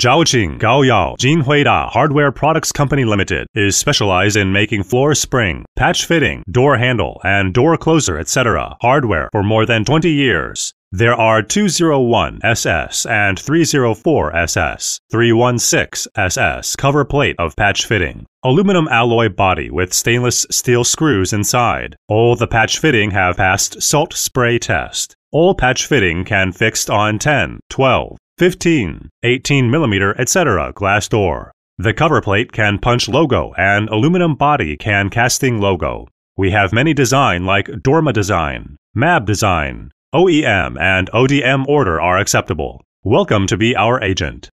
Zhaoqing Gaoyao Jinhuida Hardware Products Company Limited is specialized in making floor spring, patch fitting, door handle, and door closer, etc. hardware for more than 20 years. There are 201SS and 304SS, 316SS cover plate of patch fitting, aluminum alloy body with stainless steel screws inside. All the patch fitting have passed salt spray test. All patch fitting can fixed on 10, 12, 15, 18 mm, etc. glass door. The cover plate can punch logo and aluminum body can casting logo. We have many design like Dorma design, MAB design, OEM and ODM order are acceptable. Welcome to be our agent.